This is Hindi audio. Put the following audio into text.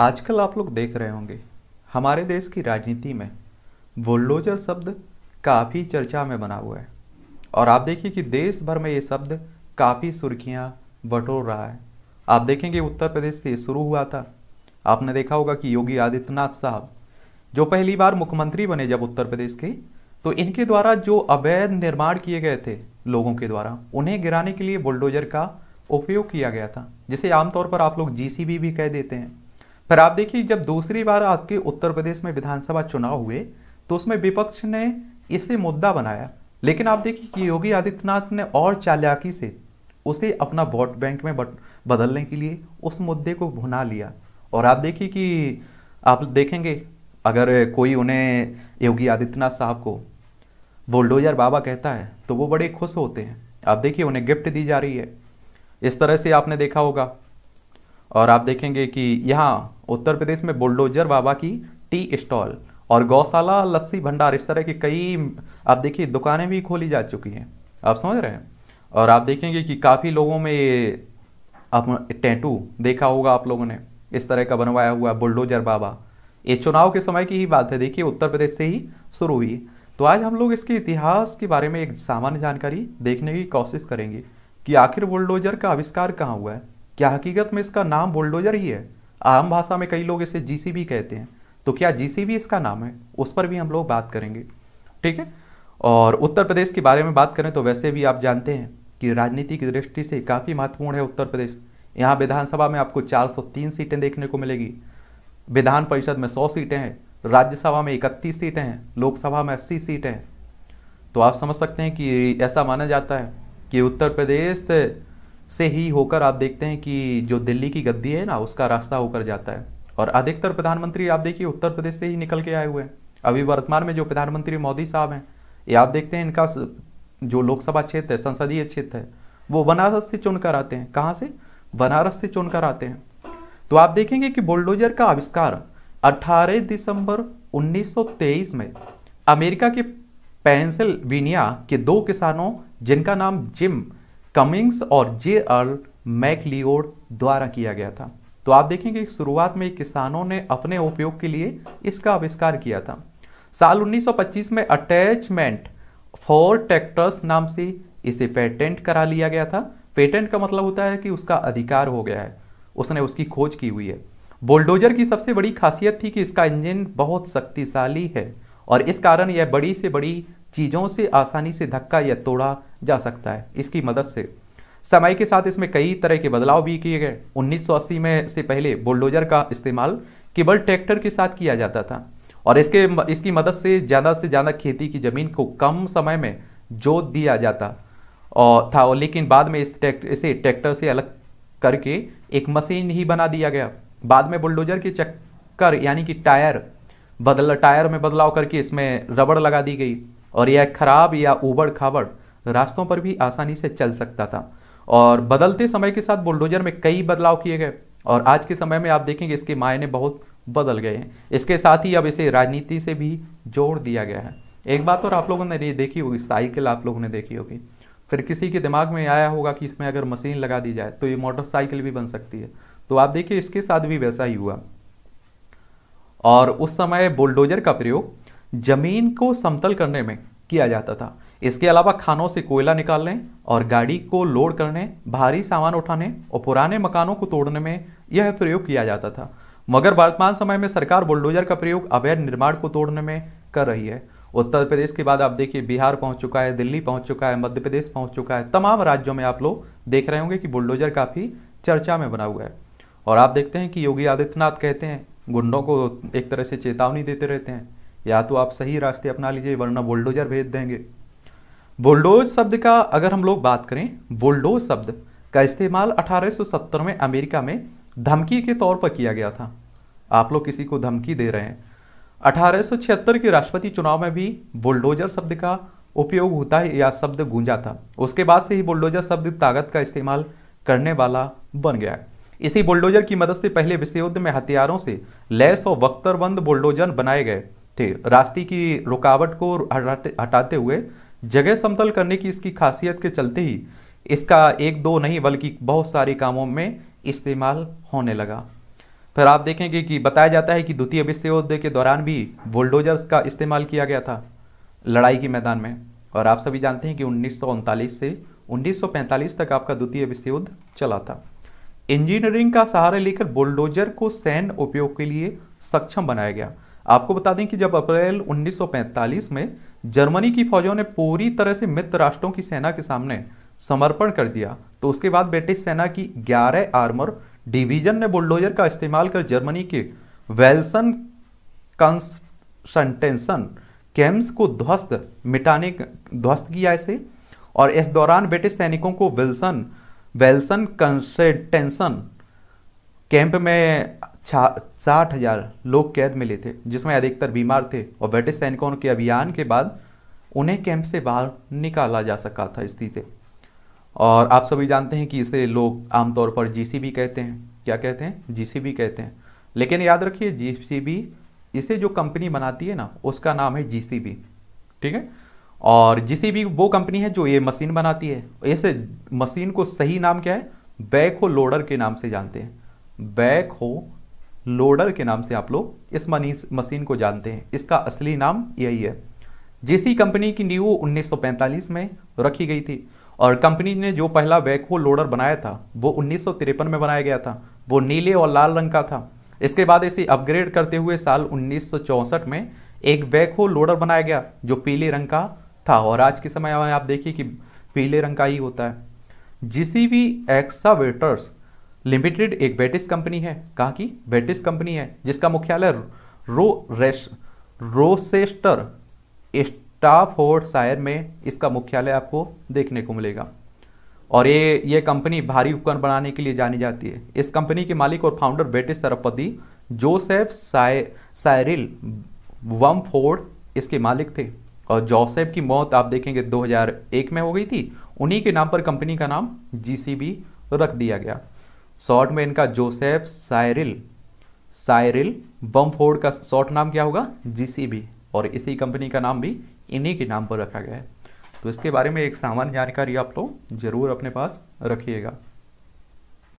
आजकल आप लोग देख रहे होंगे हमारे देश की राजनीति में बुलडोजर शब्द काफ़ी चर्चा में बना हुआ है और आप देखिए कि देश भर में ये शब्द काफ़ी सुर्खियाँ बटोर रहा है आप देखेंगे उत्तर प्रदेश से शुरू हुआ था आपने देखा होगा कि योगी आदित्यनाथ साहब जो पहली बार मुख्यमंत्री बने जब उत्तर प्रदेश के तो इनके द्वारा जो अवैध निर्माण किए गए थे लोगों के द्वारा उन्हें गिराने के लिए बुलडोजर का उपयोग किया गया था जिसे आमतौर पर आप लोग जीसीबी भी कह देते हैं पर आप देखिए जब दूसरी बार आपके उत्तर प्रदेश में विधानसभा चुनाव हुए तो उसमें विपक्ष ने इसे मुद्दा बनाया लेकिन आप देखिए कि योगी आदित्यनाथ ने और चालाकी से उसे अपना वोट बैंक में बदलने के लिए उस मुद्दे को भुना लिया और आप देखिए कि आप देखेंगे अगर कोई उन्हें योगी आदित्यनाथ साहब को बुलडोजर बाबा कहता है तो वो बड़े खुश होते हैं आप देखिए उन्हें गिफ्ट दी जा रही है इस तरह से आपने देखा होगा और आप देखेंगे कि यहाँ उत्तर प्रदेश में बुलडोजर बाबा की टी स्टॉल और गौशाला लस्सी भंडार इस तरह की कई आप देखिए दुकानें भी खोली जा चुकी हैं आप समझ रहे हैं और आप देखेंगे कि काफ़ी लोगों में ये आप टैटू देखा होगा आप लोगों ने इस तरह का बनवाया हुआ बुलडोजर बाबा ये चुनाव के समय की ही बात है देखिए उत्तर प्रदेश से ही शुरू हुई तो आज हम लोग इसके इतिहास के बारे में एक सामान्य जानकारी देखने की कोशिश करेंगे कि आखिर बुलडोजर का आविष्कार कहाँ हुआ है क्या हकीकत में इसका नाम बुलडोजर ही है आम भाषा में कई लोग इसे जी कहते हैं तो क्या जी इसका नाम है उस पर भी हम लोग बात करेंगे ठीक है और उत्तर प्रदेश के बारे में बात करें तो वैसे भी आप जानते हैं कि राजनीति की दृष्टि से काफ़ी महत्वपूर्ण है उत्तर प्रदेश यहाँ विधानसभा में आपको 403 सीटें देखने को मिलेगी विधान परिषद में 100 सीटें हैं राज्यसभा में 31 सीटें हैं लोकसभा में 80 सीटें हैं तो आप समझ सकते हैं कि ऐसा माना जाता है कि उत्तर प्रदेश से ही होकर आप देखते हैं कि जो दिल्ली की गद्दी है ना उसका रास्ता होकर जाता है और अधिकतर प्रधानमंत्री आप देखिए उत्तर प्रदेश से ही निकल के आए हुए हैं अभी वर्तमान में जो प्रधानमंत्री मोदी साहब हैं ये आप देखते हैं इनका जो लोकसभा क्षेत्र है संसदीय क्षेत्र है वो बनारस से चुनकर आते हैं कहाँ से बनारस से चुनकर आते हैं तो आप देखेंगे कि बुलडोजर का आविष्कार 18 दिसंबर 1923 में अमेरिका के पेंसिल्वेनिया के दो किसानों जिनका नाम जिम कमिंग्स और जे अर्ल मैकलियोड द्वारा किया गया था तो आप देखेंगे शुरुआत में किसानों ने अपने उपयोग के लिए इसका आविष्कार किया था साल 1925 में अटैचमेंट फॉर ट्रैक्टर्स नाम से इसे पेटेंट करा लिया गया था पेटेंट का मतलब होता है कि उसका अधिकार हो गया है उसने उसकी खोज की हुई है बुलडोजर की सबसे बड़ी खासियत थी कि इसका इंजन बहुत शक्तिशाली है और इस कारण यह बड़ी से बड़ी चीज़ों से आसानी से धक्का या तोड़ा जा सकता है इसकी मदद से समय के साथ इसमें कई तरह के बदलाव भी किए गए 1980 में से पहले बुलडोजर का इस्तेमाल केवल ट्रैक्टर के साथ किया जाता था और इसके इसकी मदद से ज़्यादा से ज़्यादा खेती की ज़मीन को कम समय में जोत दिया जाता और था और लेकिन बाद में इस ट्रैक्टर इसे ट्रैक्टर से अलग करके एक मशीन ही बना दिया गया बाद में बुलडोजर के चक्कर यानी कि टायर बदल टायर में बदलाव करके इसमें रबड़ लगा दी गई और यह खराब या उबड़ खाबड़ रास्तों पर भी आसानी से चल सकता था और बदलते समय के साथ बुलडोजर में कई बदलाव किए गए और आज के समय में आप देखेंगे इसके मायने बहुत बदल गए हैं इसके साथ ही अब इसे राजनीति से भी जोड़ दिया गया है एक बात और आप लोगों ने ये देखी होगी साइकिल आप लोगों ने देखी होगी फिर किसी के दिमाग में आया होगा कि इसमें अगर मशीन लगा दी जाए तो ये मोटरसाइकिल भी बन सकती है तो आप देखिए इसके साथ भी वैसा ही हुआ और उस समय बुलडोजर का प्रयोग जमीन को समतल करने में किया जाता था इसके अलावा खानों से कोयला निकालने और गाड़ी को लोड करने भारी सामान उठाने और पुराने मकानों को तोड़ने में यह प्रयोग किया जाता था मगर वर्तमान समय में सरकार बुलडोजर का प्रयोग अवैध निर्माण को तोड़ने में कर रही है उत्तर प्रदेश के बाद आप देखिए बिहार पहुंच चुका है दिल्ली पहुंच चुका है मध्य प्रदेश पहुंच चुका है तमाम राज्यों में आप लोग देख रहे होंगे कि बुलडोजर काफ़ी चर्चा में बना हुआ है और आप देखते हैं कि योगी आदित्यनाथ कहते हैं गुंडों को एक तरह से चेतावनी देते रहते हैं या तो आप सही रास्ते अपना लीजिए वरना बुलडोजर भेज देंगे बुलडोज शब्द का अगर हम लोग बात करें बुलडोज शब्द का इस्तेमाल 1870 में अमेरिका में धमकी के तौर पर किया गया था आप लोग किसी को धमकी दे रहे हैं अठारह के राष्ट्रपति चुनाव में भी बुलडोजर शब्द का उपयोग होता है या शब्द गूंजा था उसके बाद से ही बुलडोजर शब्द ताकत का इस्तेमाल करने वाला बन गया है इसी बुलडोजर की मदद से पहले विश्व युद्ध में हथियारों से लैस और वक्तरबंद बुलडोजर बनाए गए थे रास्ते की रुकावट को हटाते हुए जगह समतल करने की इसकी खासियत के चलते ही इसका एक दो नहीं बल्कि बहुत सारे कामों में इस्तेमाल होने लगा फिर आप देखेंगे कि बताया जाता है कि द्वितीय विश्व युद्ध के दौरान भी बुलडोजर्स का इस्तेमाल किया गया था लड़ाई के मैदान में और आप सभी जानते हैं कि उन्नीस से उन्नीस तक आपका द्वितीय विश्व युद्ध चला था इंजीनियरिंग का सहारा लेकर बुलडोजर को सैन्य उपयोग के लिए सक्षम बनाया गया आपको बता दें कि जब अप्रैल 1945 में जर्मनी की फौजों ने पूरी तरह से मित्र राष्ट्रों की सेना के सामने समर्पण कर दिया तो उसके बाद ब्रिटिश सेना की 11 आर्मर डिवीजन ने बुलडोजर का इस्तेमाल कर जर्मनी के वेल्सन कंसटेंसन कैम्स को ध्वस्त मिटाने ध्वस्त किया इसे और इस दौरान ब्रिटिश सैनिकों को विल्सन वेल्सन कंसटेंसन कैंप में साठ हजार लोग कैद मिले थे जिसमें अधिकतर बीमार थे और ब्रिटिश सैनिकों के अभियान के बाद उन्हें कैंप से बाहर निकाला जा सका था स्थिति और आप सभी जानते हैं कि इसे लोग आमतौर पर जीसीबी कहते हैं क्या कहते हैं जीसीबी कहते हैं लेकिन याद रखिए जीसीबी इसे जो कंपनी बनाती है ना उसका नाम है जीसीबी ठीक है और जीसीबी वो कंपनी है जो ये मशीन बनाती है इसे मशीन को सही नाम क्या है बैक हो लोडर के नाम से जानते हैं बैक हो लोडर के नाम से आप लोग इस मशीन को जानते हैं इसका असली नाम यही है जेसी कंपनी की नींव 1945 में रखी गई थी और कंपनी ने जो पहला बैकहो लोडर बनाया था वो उन्नीस में बनाया गया था वो नीले और लाल रंग का था इसके बाद इसे अपग्रेड करते हुए साल उन्नीस में एक बैकहो लोडर बनाया गया जो पीले रंग का था और आज के समय में आप देखिए कि पीले रंग का ही होता है जिसी भी एक्सावेटर्स लिमिटेड एक ब्रिटिश कंपनी है कहा की ब्रिटिश कंपनी है जिसका मुख्यालय रो रेस रोसेस्टर स्टाफ होर्डसायर में इसका मुख्यालय आपको देखने को मिलेगा और ये ये कंपनी भारी उपकरण बनाने के लिए जानी जाती है इस कंपनी के मालिक और फाउंडर बेटिस सरपति जोसेफ साय सायरिल वम फोर्ड इसके मालिक थे और जोसेफ की मौत आप देखेंगे 2001 में हो गई थी उन्हीं के नाम पर कंपनी का नाम जीसीबी रख दिया गया शॉर्ट में इनका जोसेफ सायरिल सायरिल फोर्ड का शॉर्ट नाम क्या होगा जीसीबी और इसी कंपनी का नाम भी इन्हीं के नाम पर रखा गया है तो इसके बारे में एक सामान्य जानकारी आप लोग जरूर अपने पास रखिएगा